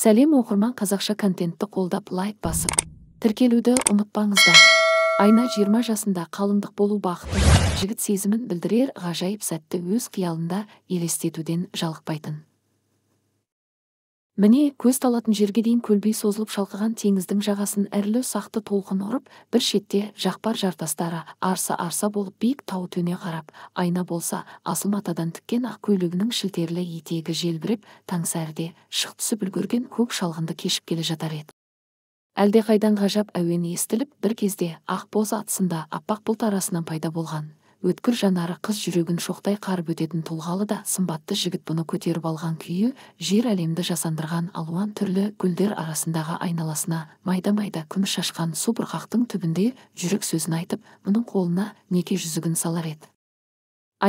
сәлем оқырман қазақша контентті қолдап лайк басып тіркелуді ұмытпаңыздар айна 20 жасында қалыңдық болу бақыты жігіт сезімін білдірер ғажайып сәтті өз қиялында елестетуден жалықпайтын міне көз талатын жерге дейін көлбей созылып шалқыған теңіздің жағасын әрлі сақты толқын ұрып бір шетте жақпар жартастары арса арса болып биік тау төне қарап айна болса асыл матадан тіккен ақ көйлегінің шілтерлі етегі желбіреп таңсәріде шық түсіп үлгерген көк шалғынды кешіп келе жатар еді қайдан ғажап әуен естіліп бір кезде ақ боз атысында аппақ бұлт арасынан пайда болған өткір жанары қыз жүрегін шоқтай қарып өтетін тұлғалы да сымбатты жігіт бұны көтеріп алған күйі жер әлемді жасандырған алуан түрлі гүлдер арасындағы айналасына майда майда күміс шашқан су түбінде жүрек сөзін айтып мұның қолына неке жүзігін салар еді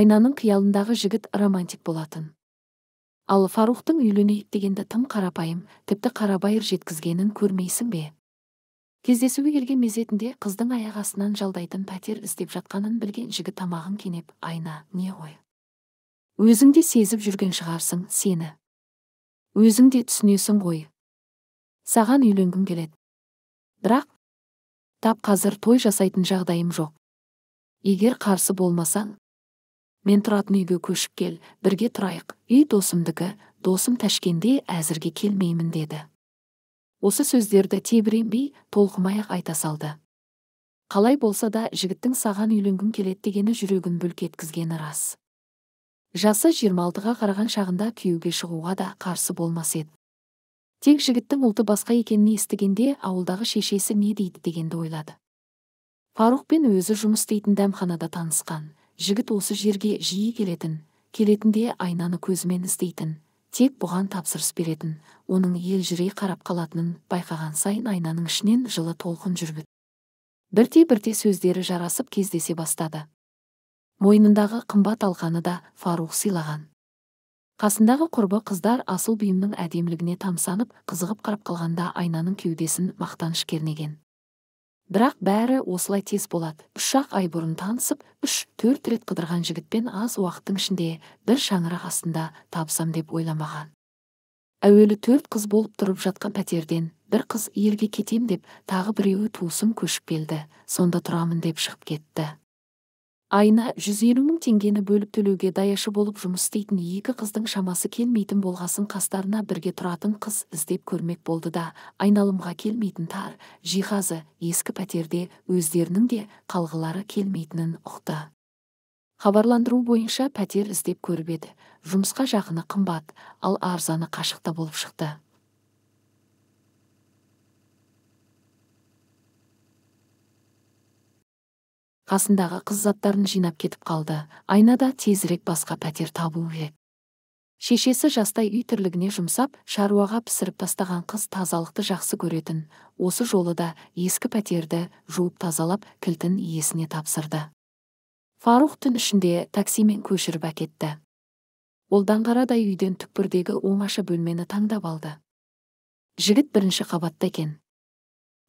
айнаның қиялындағы жігіт романтик болатын ал фарухтың үйленейік дегенді тым қарапайым тіпті қарабайыр жеткізгенін көрмейсің бе кездесуге келген мезетінде қыздың аяқ астынан жалдайтын пәтер іздеп жатқанын білген жігіт тамағын кенеп айна не ғой өзің де сезіп жүрген шығарсың сені өзің де түсінесің ғой саған үйленгім келеді бірақ тап қазір той жасайтын жағдайым жоқ егер қарсы болмасаң мен тұратын үйге көшіп кел бірге тұрайық үй досымдікі досым тәшкенде әзірге келмеймін деді осы сөздерді тебіренбей толқымай ақ айта салды қалай болса да жігіттің саған үйленгім келеді дегені жүрегін бүлк еткізгені рас жасы жиырма алтыға қараған шағында күйеуге шығуға да қарсы болмас еді тек жігіттің ұлты басқа екенін естігенде ауылдағы шешесі не дейді дегенді ойлады фарухпен өзі жұмыс істейтін дәмханада танысқан жігіт осы жерге жиі келетін келетінде айнаны көзімен іздейтін тек бұған тапсырыс беретін оның ел жүрей қарап қалатынын байқаған сайын айнаның ішінен жылы толқын жүрбіт. бірте бірте сөздері жарасып кездесе бастады мойнындағы қымбат алқаны да фарух сыйлаған қасындағы құрбы қыздар асыл бұйымның әдемілігіне тамсанып қызығып қарап қалғанда айнаның кеудесін мақтаныш кернеген бірақ бәрі осылай тез болады үш ақ ай бұрын танысып үш төрт рет қыдырған жігітпен аз уақыттың ішінде бір шаңырақ астында табысам деп ойламаған әуелі төрт қыз болып тұрып жатқан пәтерден бір қыз елге кетем деп тағы біреуі туысым көшіп келді сонда тұрамын деп шығып кетті айына елу мың теңгені бөліп төлеуге даяшы болып жұмыс істейтін екі қыздың шамасы келмейтін болғасын қастарына бірге тұратын қыз іздеп көрмек болды да айналымға келмейтін тар жиһазы ескі пәтерде өздерінің де қалғылары келмейтінін ұқты хабарландыру бойынша пәтер іздеп көріп еді жұмысқа жақыны қымбат ал арзаны қашықта болып шықты қасындағы қыз заттарын жинап кетіп қалды айнада тезірек басқа пәтер табу керек шешесі жастай үй тірлігіне жұмсап шаруаға пісіріп тастаған қыз тазалықты жақсы көретін осы жолы да ескі пәтерді жуып тазалап кілтін иесіне тапсырды фарух түн ішінде таксимен көшіріп әкетті ол даңғарадай үйден түкпірдегі оңаша бөлмені таңдап алды жігіт бірінші қабатта екен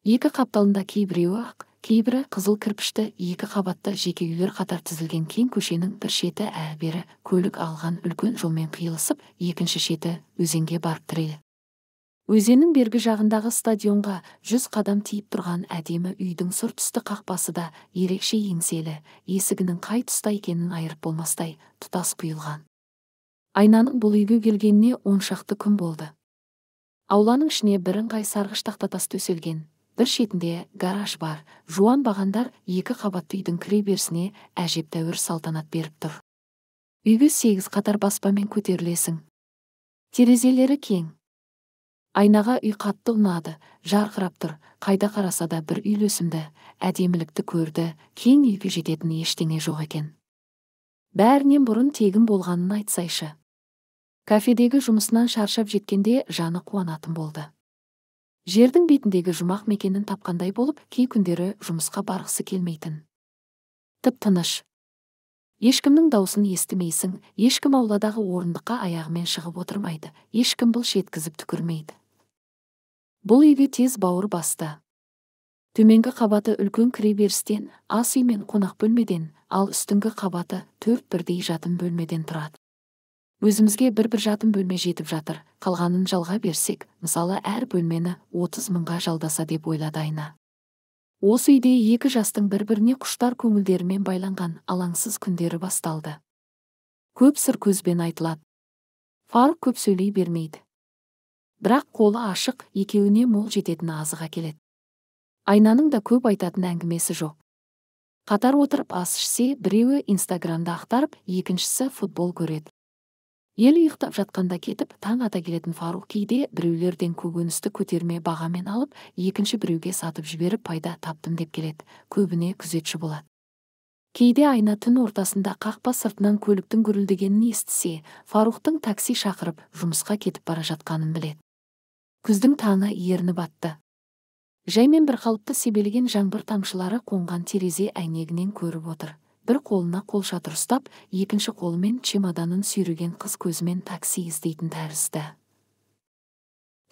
екі қапталында кейбіреуі ақ кейбірі қызыл кірпішті екі қабатты жеке үйлер қатар тізілген кең көшенің бір шеті әбері көлік алған үлкен жолмен қиылысып екінші шеті өзенге барып елі. өзеннің бергі жағындағы стадионға жүз қадам тиіп тұрған әдемі үйдің сұр түсті қақпасы да ерекше еңселі есігінің қай тұста екенін айырып болмастай тұтас құйылған айнаның бұл үйге келгеніне он шақты күн болды ауланың ішіне бірыңғай сарғыш тақтатас төселген бір шетінде гараж бар жуан бағандар екі қабатты үйдің берісіне әжептәуір салтанат беріп тұр үйге сегіз қатар баспамен көтерілесің терезелері кең айнаға үй қатты ұнады жарқырап тұр қайда қараса да бір үйлесімді әдемілікті көрді кең үйге жететін ештеңе жоқ екен бәрінен бұрын тегін болғанын айтсайшы кафедегі жұмысынан шаршап жеткенде жаны қуанатын болды жердің бетіндегі жұмақ мекенін тапқандай болып кей күндері жұмысқа барғысы келмейтін тып тыныш ешкімнің даусын естімейсің ешкім ауладағы орындыққа аяғымен шығып отырмайды ешкім бұл шеткізіп түкірмейді бұл үйге тез бауыр басты төменгі қабаты үлкен кіреберістен ас үй мен қонақ бөлмеден ал үстіңгі қабаты төрт бірдей жатын бөлмеден тұрады өзімізге бір бір жатын бөлме жетіп жатыр қалғанын жалға берсек мысалы әр бөлмені отыз мыңға жалдаса деп ойлады айна осы үйде екі жастың бір біріне құштар көңілдерімен байланған алаңсыз күндері басталды көп сыр көзбен айтылады Фар көп сөйлей бермейді бірақ қолы ашық екеуіне мол жететін азық әкеледі айнаның да көп айтатын әңгімесі жоқ қатар отырып ас ішсе біреуі инстаграмды ақтарып екіншісі футбол көреді ел ұйықтап жатқанда кетіп таң ата келетін фарух кейде біреулерден көкөністі көтерме бағамен алып екінші біреуге сатып жіберіп пайда таптым деп келеді көбіне күзетші болады кейде айна түн ортасында қақпа сыртынан көліктің гүрілдегенін естісе фарухтың такси шақырып жұмысқа кетіп бара жатқанын біледі күздің таңы ерні батты жаймен бір қалыпты себелеген жаңбыр тамшылары қонған терезе әйнегінен көріп отыр бір қолына қолшатыр ұстап екінші қолымен чемоданын сүйреген қыз көзімен такси іздейтін тәрізді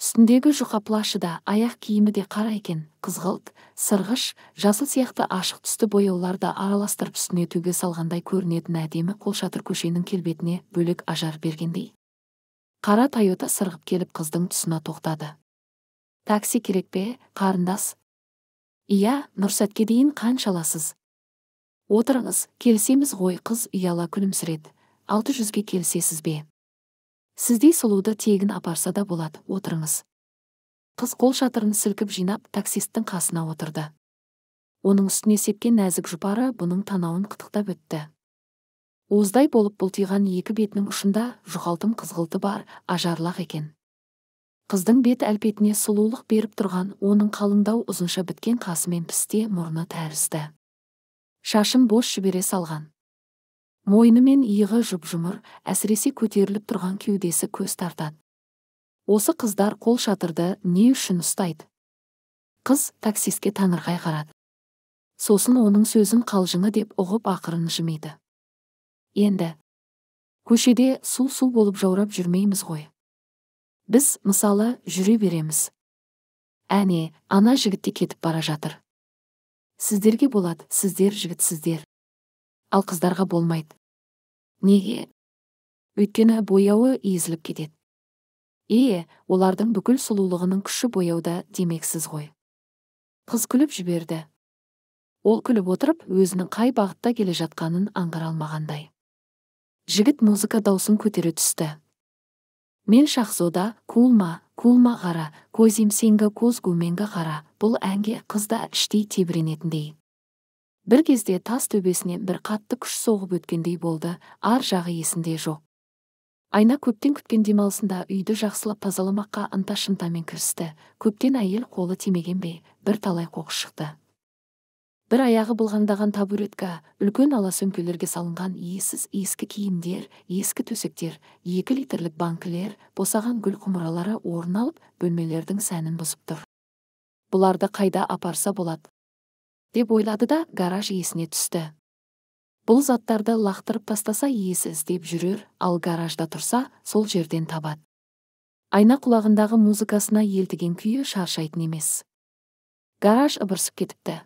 үстіндегі жұқа плашы да аяқ киімі де қара екен қызғылт сырғыш жасыл сияқты ашық түсті бояуларды араластырып үстіне төге салғандай көрінетін әдемі қолшатыр көшенің келбетіне бөлек ажар бергендей қара тойота сырғып келіп қыздың тұсына тоқтады такси керек пе қарындас иә нұрсәтке дейін қанша отырыңыз келісеміз ғой қыз ұяла күлімсіреді алты жүзге келісесіз бе сіздей сұлуды тегін апарса да болады отырыңыз қыз қол шатырын сілкіп жинап таксисттің қасына отырды оның үстіне сепкен нәзік жұпары бұның танауын қытықтап өтті Оздай болып бұлтиған екі бетінің ұшында жұқалтым қызғылты бар ажарлақ екен қыздың бет әлпетіне сұлулық беріп тұрған оның қалыңдау ұзынша біткен қасы мен пісте мұрны тәрізді шашын бос жібере салған мойны мен иығы жұп жұмыр әсіресе көтеріліп тұрған кеудесі көз тартады осы қыздар қол шатырды не үшін ұстайды қыз таксиске таңырқай қарады сосын оның сөзін қалжыңы деп ұғып ақырын жымиды енді көшеде су су болып жаурап жүрмейміз ғой біз мысалы жүре береміз әне ана жігіт кетіп бара жатыр сіздерге болады сіздер жігітсіздер ал қыздарға болмайды неге өйткені бояуы езіліп кетеді е олардың бүкіл сұлулығының күші бояуда демексіз ғой қыз күліп жіберді ол күліп отырып өзінің қай бағытта келе жатқанын аңғара алмағандай жігіт музыка даусын көтере түсті мен шахзода кулма кулма қара көземсеңгі көменгі қара бұл әнге қызда іштей тебіренетіндей бір кезде тас төбесінен бір қатты күш соғып өткендей болды ар жағы есінде жоқ айна көптен күткен демалысында үйді жақсылап тазаламаққа ынта шынтамен кірісті көптен әйел қолы тимеген бе бір талай қоқыс шықты бір аяғы былғандаған табуретка үлкен ала сөмкелерге салынған иесіз ескі киімдер ескі төсектер екі литрлік банкілер босаған гүл құмыралары орын алып бөлмелердің сәнін бұзып тұр бұларды қайда апарса болады деп ойлады да гараж иесіне түсті бұл заттарды лақтырып тастаса иесі іздеп жүрер ал гаражда тұрса сол жерден табады айна құлағындағы музыкасына елтіген күйі шаршайтын емес гараж ыбырсып кетіпті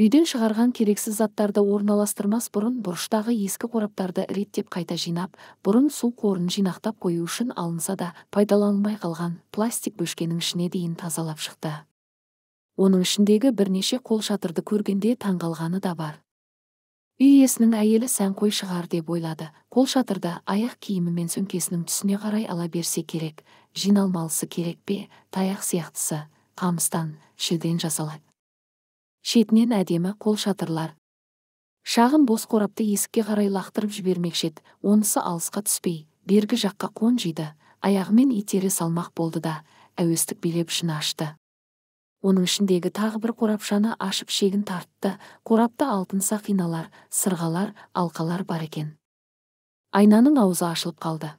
үйден шығарған керексіз заттарды орналастырмас бұрын бұрыштағы ескі қораптарды реттеп қайта жинап бұрын су қорын жинақтап қою үшін алынса да пайдаланылмай қалған пластик бөшкенің ішіне дейін тазалап шықты оның ішіндегі бірнеше қол шатырды көргенде таңғалғаны да бар үй иесінің әйелі қой шығар деп ойлады қол шатырда аяқ киімі мен сөмкесінің түсіне қарай ала берсе керек жиналмалысы керек пе таяқ сияқтысы қамыстан шілден жасалады шетінен әдемі қол шатырлар шағын бос қорапты есікке қарай лақтырып жібермекші еді онысы алысқа түспей бергі жаққа қонжиды аяғымен итере салмақ болды да әуестік билеп ішін ашты оның ішіндегі тағы бір қорапшаны ашып шегін тартты қорапта алтын сақиналар сырғалар алқалар бар екен айнаның аузы ашылып қалды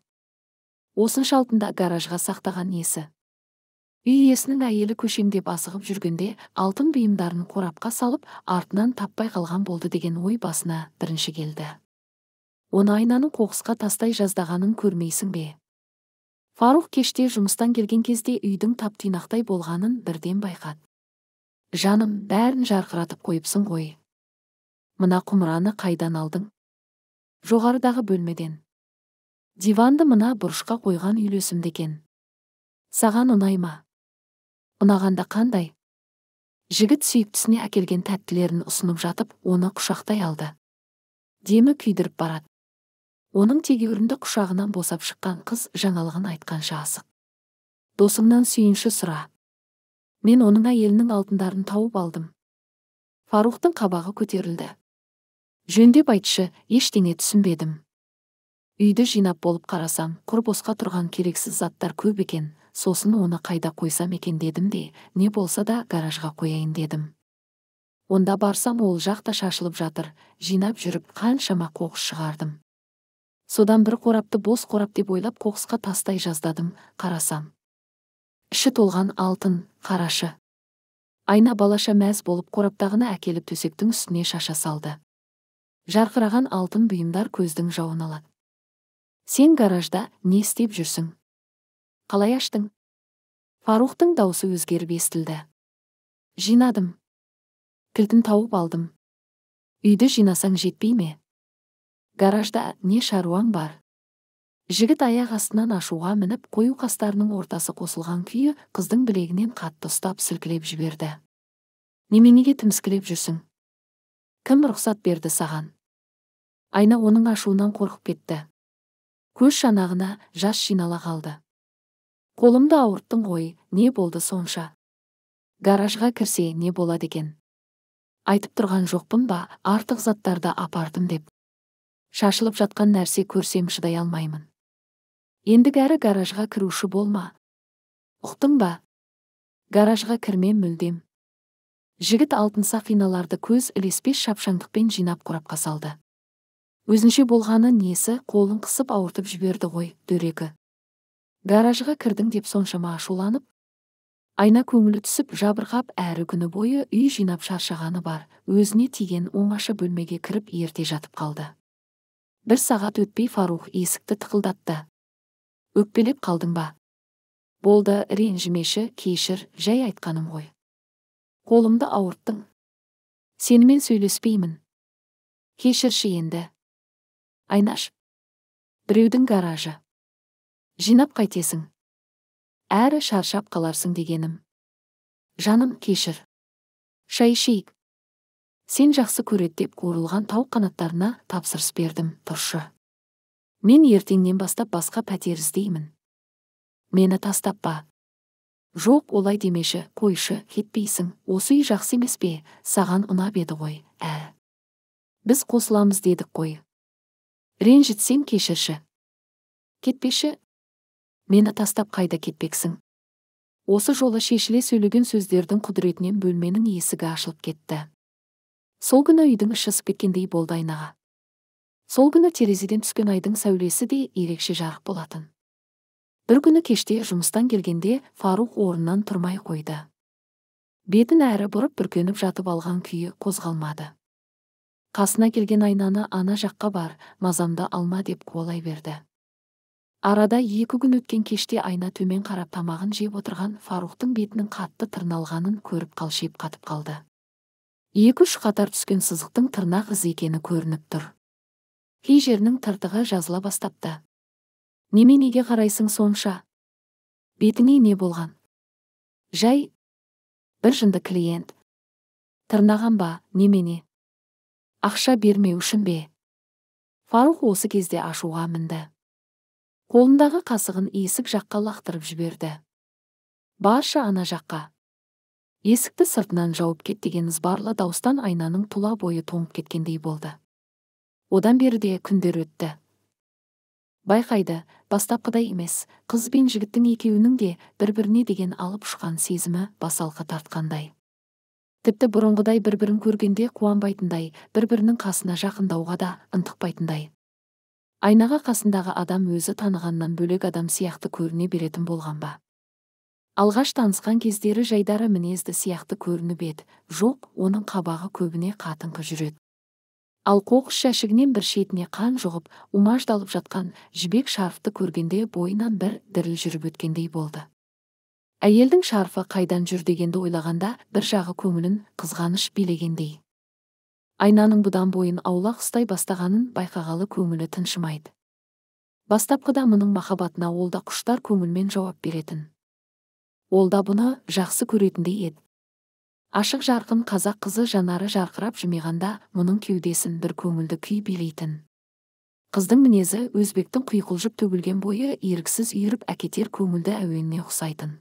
осынша алтында гаражға сақтаған несі үй иесінің әйелі көшемде асығып жүргенде алтын бұйымдарын қорапқа салып артынан таппай қалған болды деген ой басына бірінші келді оны айнаны қоқысқа тастай жаздағанын көрмейсің бе фарух кеште жұмыстан келген кезде үйдің тап болғанын бірден байқат жаным бәрін жарқыратып қойыпсың ғой мына құмыраны қайдан алдың жоғарыдағы бөлмеден диванды мына бұрышқа қойған үйлесімді екен саған ұнай ма ұнағанда қандай жігіт сүйіктісіне әкелген тәттілерін ұсынып жатып оны құшақтай алды демі күйдіріп барады оның тегеурінді құшағынан босап шыққан қыз жаңалығын айтқанша асық досыңнан сүйінші сұра мен оның әйелінің алтындарын тауып алдым фарухтың қабағы көтерілді жөндеп айтшы ештеңе түсінбедім үйді жинап болып қарасам құр босқа тұрған керексіз заттар көп екен сосын оны қайда қойсам екен дедім де не болса да гаражға қояйын дедім онда барсам ол жақта шашылып жатыр жинап жүріп қаншама қоқыс шығардым содан бір қорапты бос қорап деп ойлап қоқысқа тастай жаздадым қарасам іші толған алтын қарашы айна балаша мәз болып қораптағыны әкеліп төсектің үстіне шаша салды жарқыраған алтын бұйымдар көздің жауын алады сен гаражда не істеп жүрсің қалай аштың фарухтың даусы өзгеріп естілді жинадым кілтін тауып алдым үйді жинасаң жетпей ме гаражда не шаруаң бар жігіт аяқ астынан ашуға мініп қою қастарының ортасы қосылған күйі қыздың білегінен қатты ұстап сілкілеп жіберді неменеге тіміскілеп жүрсің кім рұқсат берді саған айна оның ашуынан қорқып кетті көз шанағына жас жинала қалды қолымды ауырттың ғой не болды сонша гаражға кірсе не болады екен айтып тұрған жоқпын ба артық заттарды апардым деп шашылып жатқан нәрсе көрсем шыдай алмаймын ендігәрі гаражға кіруші болма ұқтың ба гаражға кірме мүлдем жігіт алтын финаларды көз ілеспес шапшаңдықпен жинап қорапқа салды өзінше болғаны несі қолын қысып ауыртып жіберді ғой дөрегі гаражға кірдің деп соншама ашуланып айна көңілі түсіп жабырқап әрі күні бойы үй жинап шаршағаны бар өзіне тиген оңаша бөлмеге кіріп ерте жатып қалды бір сағат өтпей фарух есікті тықылдатты өкпелеп қалдың ба болды ренжімеші кешір жай айтқаным ғой қолымды ауырттың сенімен сөйлеспеймін кешірші енді айнаш біреудің гаражы жинап қайтесің әрі шаршап қаларсың дегенім жаным кешір шай ішейік сен жақсы көреді деп қуырылған тау қанаттарына тапсырыс бердім тұршы мен ертеңнен бастап басқа пәтер іздеймін мені тастап па жоқ олай демеші қойшы кетпейсің осы үй жақсы емес пе саған ұнап еді ғой ә біз қосыламыз дедік қой ренжітсем кешірші кетпеші мені тастап қайда кетпексің осы жолы шешіле сөйлеген сөздердің құдіретінен бөлменің есігі ашылып кетті сол күні үйдің іші ысып кеткендей болды айнаға сол күні терезеден түскен айдың сәулесі де ерекше жарық болатын бір күні кеште жұмыстан келгенде фарух орнынан тұрмай қойды бетін әрі бұрып бүркеніп жатып алған күйі қозғалмады қасына келген айнаны ана жаққа бар мазамды алма деп қуалай берді арада екі күн өткен кеште айна төмен қарап тамағын жеп отырған фарухтың бетінің қатты тырналғанын көріп қалшиып қатып қалды екі үш қатар түскен сызықтың тырнақ ізі екені көрініп тұр кей жерінің тыртығы жазыла бастапты неменеге қарайсың сонша бетіңе не болған жай бір жынды клиент тырнаған ба немене ақша бермеу үшін бе фарух осы кезде ашуға мінді қолындағы қасығын есік жаққа лақтырып жіберді баршы ана жаққа есікті сыртынан жауып кет деген ызбарлы дауыстан айнаның тұла бойы тоңып кеткендей болды одан бері де күндер өтті байқайды бастапқыдай емес қыз бен жігіттің екеуінің де бір біріне деген алып ұшқан сезімі басалқы тартқандай тіпті бұрынғыдай бір бірін көргенде қуанбайтындай бір бірінің қасына жақындауға да ынтықпайтындай айнаға қасындағы адам өзі танығаннан бөлек адам сияқты көріне беретін болған ба алғаш танысқан кездері жайдары мінезді сияқты көрініп еді жоқ оның қабағы көбіне қатыңқы жүреді ал қоқыс жәшігінен бір шетіне қан жұғып умаждалып жатқан жібек шарфты көргенде бойынан бір діріл жүріп өткендей болды әйелдің шарфы қайдан жүр дегенді ойлағанда бір жағы көңілін қызғаныш билегендей айнаның бұдан бойын аулақ ұстай бастағанын байқағалы көңілі тыншымайды бастапқыда мұның махаббатына ол да құштар көңілмен жауап беретін ол да бұны жақсы көретіндей еді ашық жарқын қазақ қызы жанары жарқырап жымиғанда мұның кеудесін бір көңілді күй билейтін қыздың мінезі өзбектің құйқылжып төгілген бойы еріксіз үйіріп әкетер көңілді әуеніне ұқсайтын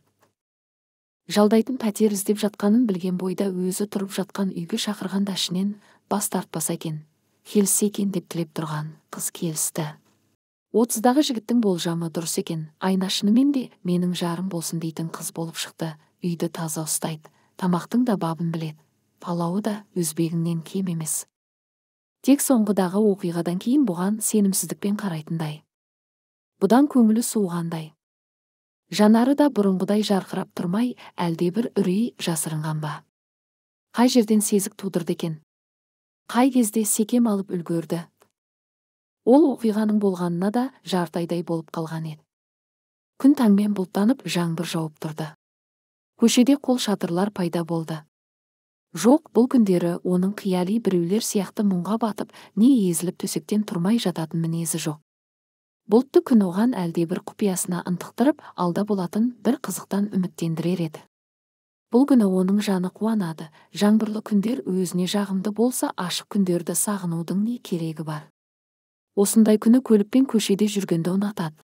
жалдайтын пәтер іздеп жатқанын білген бойда өзі тұрып жатқан үйге шақырғанда ішінен бас тартпаса екен келіссе екен деп тілеп тұрған қыз келісті отыздағы жігіттің болжамы дұрыс екен айна шынымен де менің жарым болсын дейтін қыз болып шықты үйді таза ұстайды тамақтың да бабын білет, палауы да өзбегіңнен кем емес тек соңғыдағы оқиғадан кейін бұған сенімсіздікпен қарайтындай бұдан көңілі суығандай жанары да бұрынғыдай жарқырап тұрмай әлдебір үрей жасырынған ба қай жерден сезік тудырды екен қай кезде секем алып үлгерді ол оқиғаның болғанына да жартайдай болып қалған еді күн таңмен бұлттанып жаңбыр жауып тұрды көшеде қол шатырлар пайда болды жоқ бұл күндері оның қияли біреулер сияқты мұңға батып не езіліп төсектен тұрмай жататын мінезі жоқ бұлтты күн оған әлдебір құпиясына ынтықтырып алда болатын бір қызықтан үміттендірер еді бұл күні оның жаны қуанады жаңбырлы күндер өзіне жағымды болса ашық күндерді сағынудың не керегі бар осындай күні көлікпен көшеде жүргенді ұнатады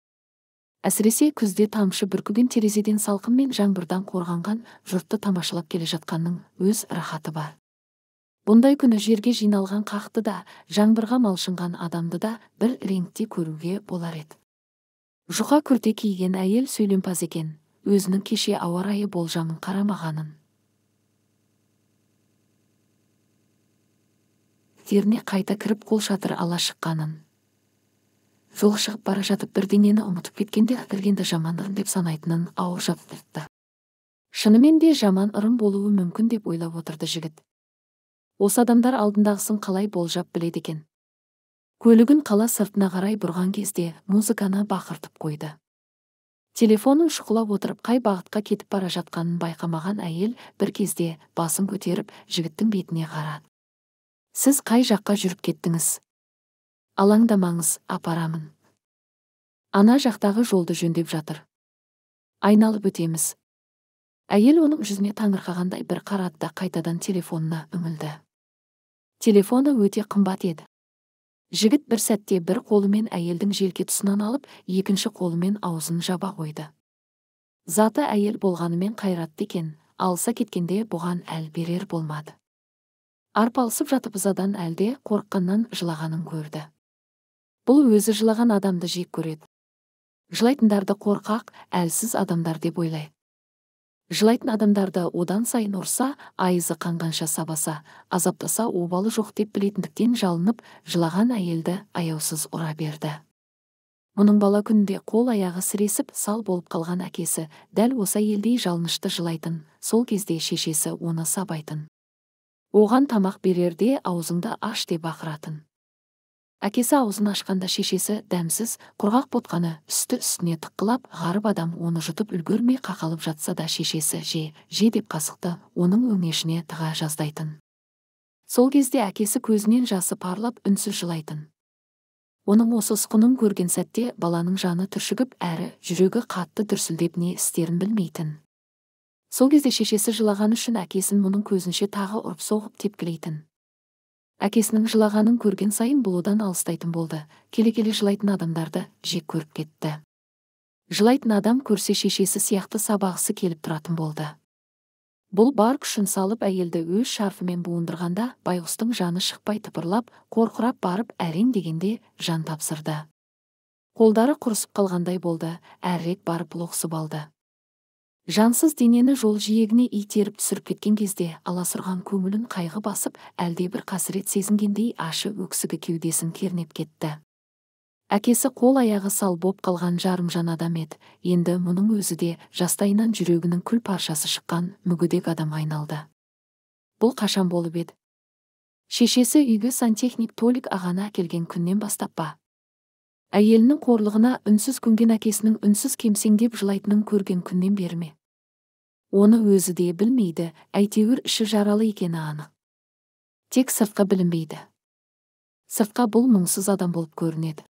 әсіресе күзде тамшы бүркіген терезеден салқын мен жаңбырдан қорғанған жұртты тамашалап келе жатқанның өз рахаты бар бұндай күні жерге жиналған қақты да жаңбырға малшынған адамды да бір реңкте көруге болар еді жұқа күрте киген әйел сөйлемпаз екен өзінің кеше ауа райы болжамын қарамағанын теріне қайта кіріп қол шатыр ала шыққанын жол шығып бара жатып бірдеңені ұмытып кеткенде әкіргенді жамандығын деп санайтынын ауыр жаттыртты шынымен де жаман ырым болуы мүмкін деп ойлап отырды жігіт осы адамдар алдындағысын қалай болжап біледі екен көлігін қала сыртына қарай бұрған кезде музыканы бақыртып қойды телефонын шұқылап отырып қай бағытқа кетіп бара жатқанын байқамаған әйел бір кезде басын көтеріп жігіттің бетіне қарады сіз қай жаққа жүріп кеттіңіз алаңдамаңыз апарамын ана жақтағы жолды жөндеп жатыр айналып өтеміз әйел оның жүзіне таңырқағандай бір қарады да қайтадан телефонына үңілді телефоны өте қымбат еді жігіт бір сәтте бір қолымен әйелдің желке тұсынан алып екінші қолымен аузын жаба қойды заты әйел болғанымен қайратты екен алыса кеткенде бұған әл берер болмады арпалысып жатып ызадан әлде қорыққаннан жылағанын көрді бұл өзі жылаған адамды жек көреді жылайтындарды қорқақ әлсіз адамдар деп ойлайды жылайтын адамдарды одан сайын ұрса айызы қанғанша сабаса азаптаса обалы жоқ деп білетіндіктен жалынып жылаған әйелді аяусыз ұра берді мұның бала күнінде қол аяғы сіресіп сал болып қалған әкесі дәл осы әйелдей жалынышты жылайтын сол кезде шешесі оны сабайтын оған тамақ берерде аузыңды аш деп ақыратын әкесі аузын ашқанда шешесі дәмсіз құрғақ ботқаны үсті үстіне тыққылап ғарып адам оны жұтып үлгермей қақалып жатса да шешесі же же деп қасықты оның өңешіне тыға жаздайтын сол кезде әкесі көзінен жасы парлап үнсіз жылайтын оның осы ұсқынын көрген сәтте баланың жаны түршігіп әрі жүрегі қатты дүрсілдеп не істерін білмейтін сол кезде шешесі жылағаны үшін әкесін мұның көзінше тағы ұрып соғып тепкілейтін әкесінің жылағанын көрген сайын бұл одан алыстайтын болды келе келе жылайтын адамдарды жек көріп кетті жылайтын адам көрсе шешесі сияқты сабағысы келіп тұратын болды бұл бар күшін салып әйелді өз шарфымен буындырғанда байғұстың жаны шықпай тыпырлап қорқырап барып әрең дегенде жан тапсырды қолдары құрысып қалғандай болды әрірек барып лоқсып алды жансыз денені жол жиегіне итеріп түсіріп кеткен кезде аласұрған көңілін қайғы басып әлдебір қасірет сезінгендей ашы өксігі кеудесін кернеп кетті әкесі қол аяғы сал боп қалған жарым жан адам еді енді мұның өзі де жастайынан жүрегінің күл паршасы шыққан мүгедек адам айналды бұл қашан болып еді шешесі үйге сантехник толик ағаны әкелген күннен бастап па әйелінің қорлығына үнсіз көнген әкесінің үнсіз кемсеңдеп жылайтынын көрген күннен бері ме оны өзі де білмейді әйтеуір іші жаралы екені анық тек сыртқа білінбейді сыртқа бұл мұңсыз адам болып көрінеді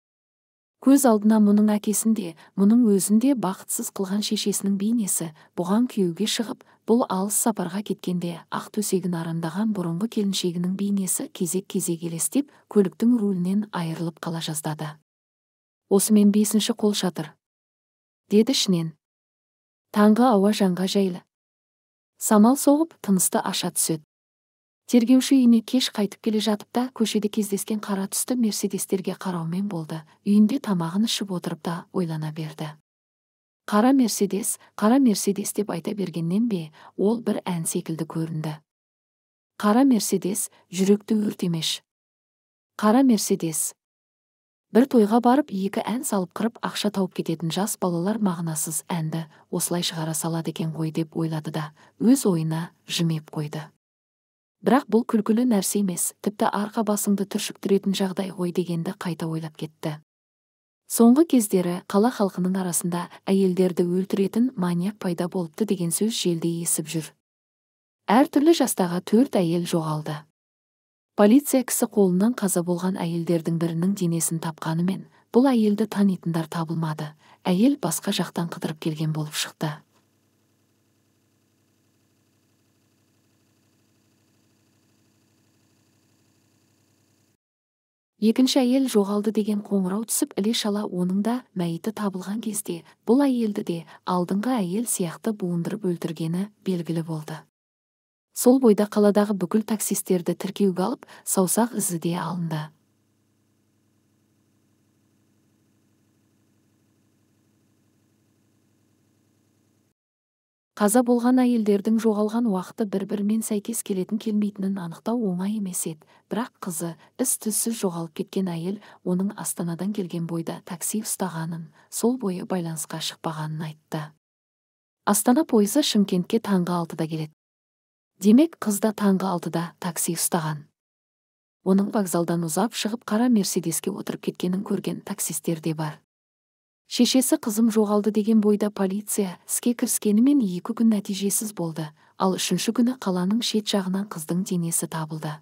көз алдына мұның де мұның өзінде бақытсыз қылған шешесінің бейнесі бұған күйеуге шығып бұл алыс сапарға кеткенде ақ төсегін арандаған бұрынғы келіншегінің бейнесі кезек кезек елестеп көліктің рулінен айырылып қала жаздады осымен бесінші қол шатыр деді ішінен таңғы ауа жанға жайлы самал соғып тынысты аша түседі тергеуші үйіне кеш қайтып келе жатып та көшеде кездескен қара түсті мерседестерге қараумен болды үйінде тамағын ішіп отырып та ойлана берді қара мерседес қара мерседес деп айта бергеннен бе ол бір ән секілді көрінді қара мерседес жүректі өртемеш қара мерседес бір тойға барып екі ән салып қырып ақша тауып кететін жас балалар мағынасыз әнді осылай шығара салады екен ғой деп ойлады да өз ойына жымиып қойды бірақ бұл күлкілі нәрсе емес тіпті арқа басыңды түршіктіретін жағдай ғой дегенді қайта ойлап кетті соңғы кездері қала халқының арасында әйелдерді өлтіретін маньяк пайда болыпты деген сөз желдей есіп жүр әртүрлі жастағы төрт әйел жоғалды полиция кісі қолынан қаза болған әйелдердің бірінің денесін тапқанымен бұл әйелді танитындар табылмады әйел басқа жақтан қыдырып келген болып шықты екінші әйел жоғалды деген қоңырау түсіп іле шала оның да мәйіті табылған кезде бұл әйелді де алдыңғы әйел сияқты буындырып өлтіргені белгілі болды сол бойда қаладағы бүкіл таксистерді тіркеуге алып саусақ ізі де алынды қаза болған әйелдердің жоғалған уақыты бір бірімен сәйкес келетін келмейтінін анықтау оңай емес еді бірақ қызы із түзсіз жоғалып кеткен әйел оның астанадан келген бойда такси ұстағанын сол бойы байланысқа шықпағанын айтты астана пойызы шымкентке таңғы алтыда келеді демек қызда таңғы алтыда такси ұстаған оның вокзалдан ұзап шығып қара мерседеске отырып кеткенін көрген таксистер де бар шешесі қызым жоғалды деген бойда полиция іске кіріскенімен екі күн нәтижесіз болды ал үшінші күні қаланың шет жағынан қыздың денесі табылды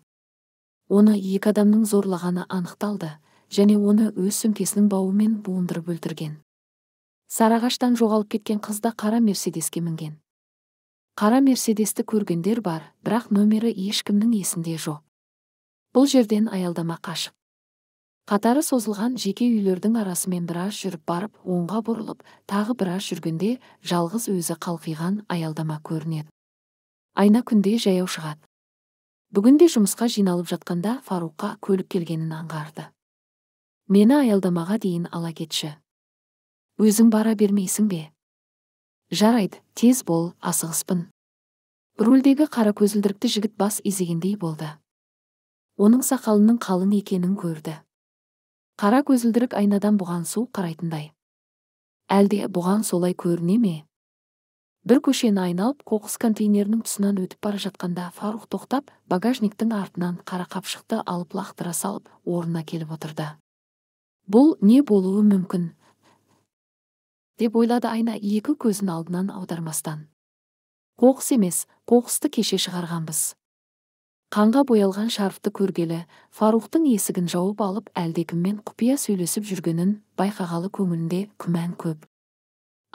оны екі адамның зорлағаны анықталды және оны өз сөмкесінің бауымен буындырып өлтірген Сарағаштан жоғалып кеткен қыз да қара мерседеске мінген қара мерседесті көргендер бар бірақ нөмері ешкімнің есінде жоқ бұл жерден аялдама қашып қатары созылған жеке үйлердің арасымен біраз жүріп барып оңға бұрылып тағы біраз жүргенде жалғыз өзі қалқиған аялдама көрінеді айна күнде жаяу шығады бүгінде жұмысқа жиналып жатқанда Фаруққа көлік келгенін аңғарды мені аялдамаға дейін ала кетші өзің бара бермейсің бе жарайды тез бол асығыспын рульдегі қара көзілдірікті жігіт бас изегендей болды оның сақалының қалың екенін көрді қара көзілдірік айнадан бұған су қарайтындай әлде бұған солай көріне ме бір көшені айналып қоқыс контейнерінің тұсынан өтіп бара жатқанда фарух тоқтап багажниктің артынан қара қапшықты алып лақтыра салып орнына келіп отырды бұл не болуы мүмкін деп ойлады айна екі көзін алдынан аудармастан қоқыс емес қоқысты кеше шығарғанбыз қанға боялған шарфты көргелі фарухтың есігін жауып алып әлдекіммен құпия сөйлесіп жүргенін байқағалы көңілінде күмән көп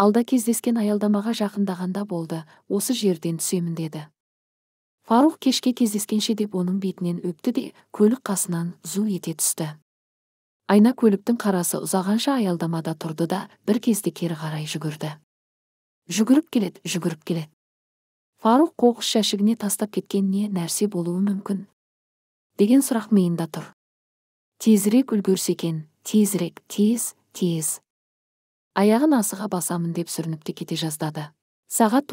алда кездескен аялдамаға жақындағанда болды осы жерден түсемін деді фарух кешке кездескенше деп оның бетінен өпті де көлік қасынан зу ете түсті айна көліктің қарасы ұзағанша аялдамада тұрды да бір кезде кері қарай жүгірді жүгіріп келет, жүгіріп келет. фарух қоқыс жәшігіне тастап кеткен не нәрсе болуы мүмкін деген сұрақ миында тұр тезірек үлгерсе екен тезірек тез тез аяғын асыға басамын деп сүрініп те кете жаздады сағат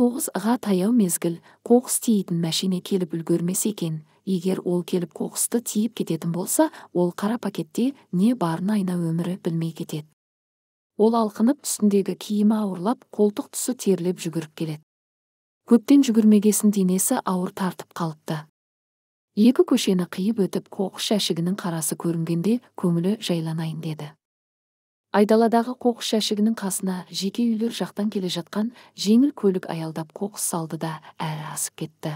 ға таяу мезгіл қоқыс тиейтін мәшине келіп үлгермесе екен егер ол келіп қоқысты тиіп кететін болса ол қара пакетте не барын айна өмірі білмей кетеді ол алқынып үстіндегі киімі ауырлап қолтық тұсы терлеп жүгіріп келеді көптен жүгірмегесін денесі ауыр тартып қалыпты екі көшені қиып өтіп қоқыс жәшігінің қарасы көрінгенде көңілі жайланайын деді айдаладағы қоқыс жәшігінің қасына жеке үйлер жақтан келе жатқан жеңіл көлік аялдап қоқыс салды да әрі асып кетті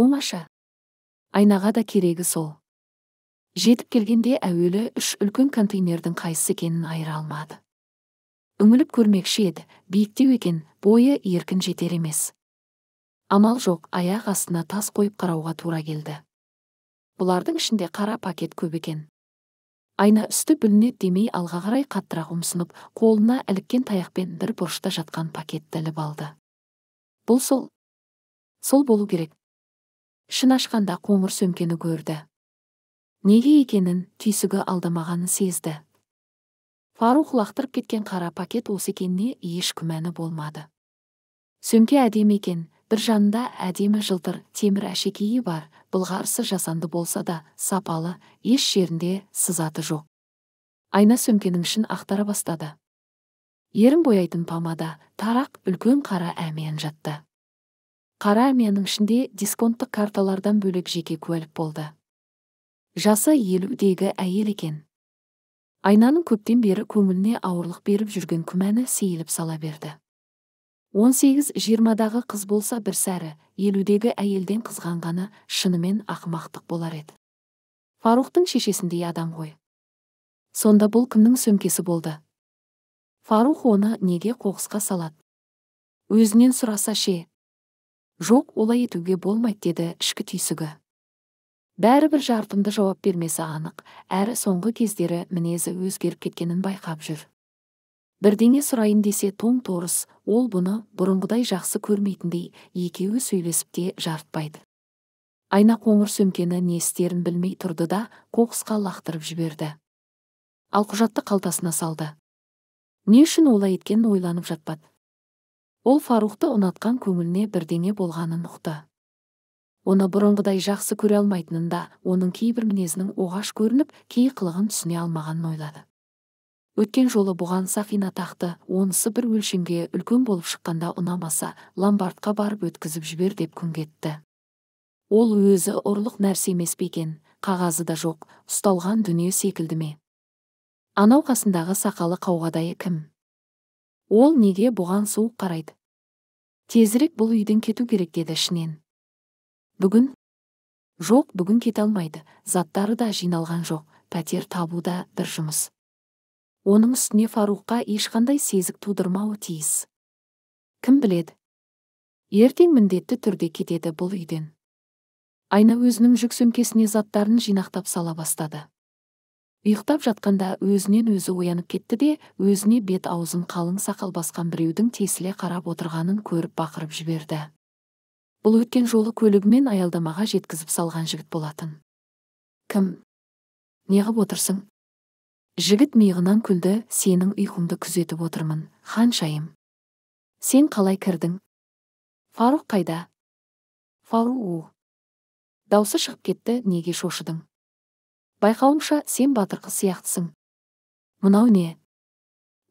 оңаша айнаға да керегі сол жетіп келгенде әуелі үш үлкен контейнердің қайсы екенін айыра алмады үңіліп көрмекші еді биіктеу екен бойы еркін жетер емес амал жоқ аяқ астына тас қойып қарауға тура келді бұлардың ішінде қара пакет көп екен айна үсті бүліне демей алға қарай қаттырақ ұмсынып қолына іліккен таяқпен бір бұрышта жатқан пакетті іліп алды бұл сол сол болу керек ішін ашқанда қоңыр сөмкені көрді неге екенін түйсігі алдамағанын сезді фарух лақтырып кеткен қара пакет осы екеніне еш күмәні болмады сөмке әдемі екен бір жанында әдемі жылтыр темір әшекейі бар былғарысы жасанды болса да сапалы еш жерінде сызаты жоқ айна сөмкенің ішін ақтара бастады ерін бояйтын памада, тарақ үлкен қара әмиян жатты қара әмиянның ішінде дисконттық карталардан бөлек жеке куәлік болды жасы елудегі әйел екен айнаның көптен бері көңіліне ауырлық беріп жүрген күмәні сейіліп сала берді 18-20-дағы қыз болса бір сәрі, елудегі әйелден қызғанғаны шынымен ақымақтық болар еді. Фарухтың шешесіндей адам ғой. Сонда бұл кімнің сөмкесі болды? Фарух оны неге қоқысқа салады? Өзінен сұраса ше. Жоқ, олай етуге болмайды деді ішкі түйсігі. Бәрібір жартымды жауап бермесі анық, әрі соңғы кездері мінезі өзгеріп кеткенін байқап жүр бірдеңе сұрайын десе тоң торыс ол бұны бұрынғыдай жақсы көрмейтіндей екеуі сөйлесіп те жарытпайды айна қоңыр сөмкені не істерін білмей тұрды да қоқысқа лақтырып жіберді ал құжатты қалтасына салды не үшін олай еткенін ойланып жатпады ол фарухты ұнатқан көңіліне бірдеңе болғанын ұқты оны бұрынғыдай жақсы көре алмайтынын оның кейбір мінезінің оғаш көрініп кей қылығын түсіне алмағанын ойлады өткен жолы бұған сафина тақты онысы бір өлшемге үлкен болып шыққанда ұнамаса ломбардқа барып өткізіп жібер деп күн ол өзі ұрлық нәрсе емес пе екен қағазы да жоқ ұсталған дүние секілді ме анау қасындағы сақалы қауғадай кім ол неге бұған суық қарайды тезірек бұл үйден кету керек деді ішінен бүгін жоқ бүгін кете алмайды заттары да жиналған жоқ пәтер табу да бір жұмыс оның үстіне фаруққа ешқандай сезік тудырмауы тиіс кім біледі ертең міндетті түрде кетеді бұл үйден айна өзінің жүк сөмкесіне заттарын жинақтап сала бастады ұйықтап жатқанда өзінен өзі оянып кетті де өзіне бет аузын қалың сақал басқан біреудің тесіле қарап отырғанын көріп бақырып жіберді бұл өткен жолы көлігімен аялдамаға жеткізіп салған жігіт болатын кім неғып отырсың жігіт миығынан күлді сенің ұйқыңды күзетіп отырмын ханшайым сен қалай кірдің фарух қайда фаруу даусы шығып кетті неге шошыдың байқауымша сен батыр қыз сияқтысың мынау не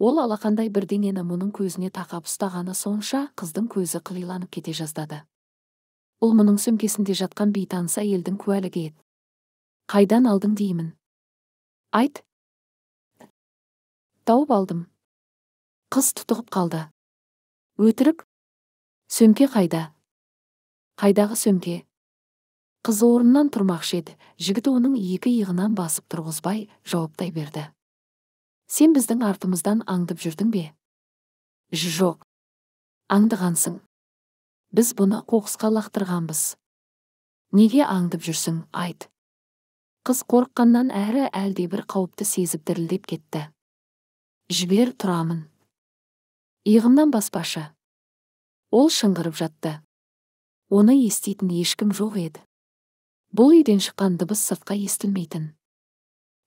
ол алақандай бірдеңені мұның көзіне тақап ұстағаны сонша қыздың көзі қылиланып кете жаздады ол мұның сөмкесінде жатқан бейтаныс әйелдің куәлігі еді қайдан алдың деймін айт тауып алдым қыз тұтығып қалды өтірік сөмке қайда қайдағы сөмке қыз орнынан тұрмақшы еді жігіт оның екі иығынан басып тұрғызбай жауаптай берді сен біздің артымыздан аңдып жүрдің бе жоқ аңдығансың біз бұны қоқысқа лақтырғанбыз неге аңдып жүрсің айт қыз қорыққаннан әрі әлдебір қауіпті сезіп дірілдеп кетті жібер тұрамын иығымнан баспашы ол шыңғырып жатты оны еститін ешкім жоқ еді бұл үйден шыққан дыбыс сыртқа естілмейтін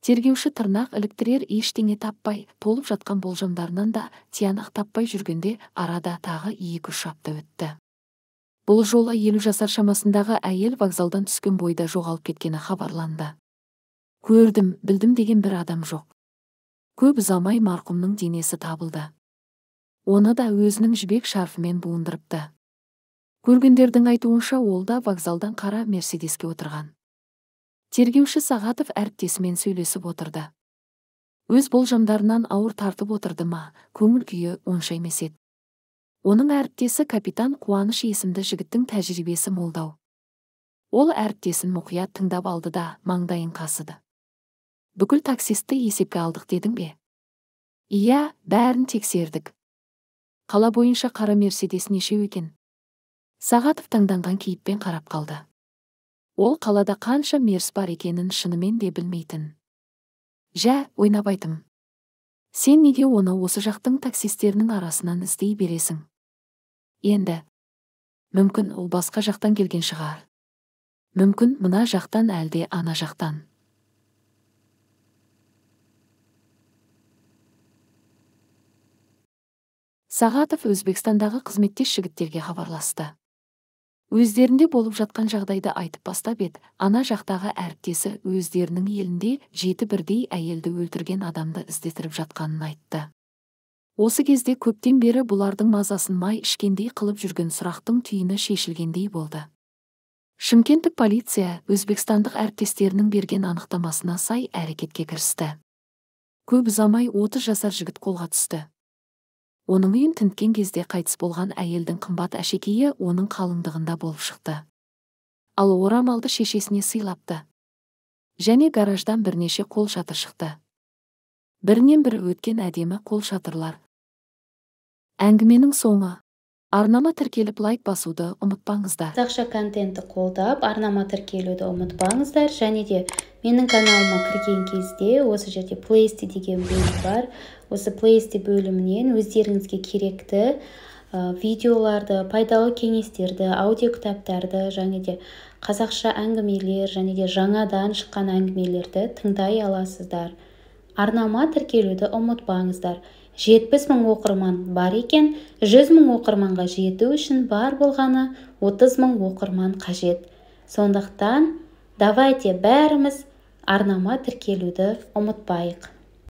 тергеуші тырнақ іліктірер ештеңе таппай толып жатқан болжамдарынан да тиянақ таппай жүргенде арада тағы екі үш апта өтті бұл жолы елу жасар шамасындағы әйел вокзалдан түскен бойда жоғалып кеткені хабарланды көрдім білдім деген бір адам жоқ көп ұзамай марқұмның денесі табылды оны да өзінің жібек шарфымен буындырыпты көргендердің айтуынша ол да вокзалдан қара мерседеске отырған тергеуші сағатов әріптесімен сөйлесіп отырды өз болжамдарынан ауыр тартып отырды ма көңіл күйі онша емес еді оның әріптесі капитан қуаныш есімді жігіттің тәжірибесі молдау ол әріптесін мұқият тыңдап алды да маңдайын қасыды бүкіл таксисті есепке алдық дедің бе иә бәрін тексердік қала бойынша қара мерседес нешеу екен сағатов таңданған кейіппен қарап қалды ол қалада қанша мерс бар екенін шынымен де білмейтін жә ойнап айтым сен неге оны осы жақтың таксистерінің арасынан іздей бересің енді мүмкін ол басқа жақтан келген шығар мүмкін мына жақтан әлде ана жақтан сағатов өзбекстандағы қызметтес жігіттерге хабарласты өздерінде болып жатқан жағдайды айтып бастап еді ана жақтағы әріптесі өздерінің елінде жеті бірдей әйелді өлтірген адамды іздестіріп жатқанын айтты осы кезде көптен бері бұлардың мазасын май ішкендей қылып жүрген сұрақтың түйіні шешілгендей болды шымкенттік полиция өзбекстандық әріптестерінің берген анықтамасына сай әрекетке кірісті көп ұзамай отыз жасар жігіт қолға түсті оның үйін тінткен кезде қайтыс болған әйелдің қымбат әшекейі оның қалыңдығында болып шықты ал орамалды шешесіне сыйлапты және гараждан бірнеше қол шатыр шықты бірінен бірі өткен әдемі қол шатырлар әңгіменің соңы арнама тіркеліп лайк басуды ұмытпаңыздар қазақша контентті қолдап арнама тіркелуді ұмытпаңыздар және де менің каналыма кірген кезде осы жерде плейсти деген бөлім бар осы плейсти бөлімінен өздеріңізге керекті видеоларды пайдалы кеңестерді аудиокітаптарды және де қазақша әңгімелер және де жаңадан шыққан әңгімелерді тыңдай аласыздар арнама тіркелуді ұмытпаңыздар жетпіс мың оқырман бар екен жүз мың оқырманға жету үшін бар болғаны отыз мың оқырман қажет сондықтан давайте бәріміз арнама тіркелуді ұмытпайық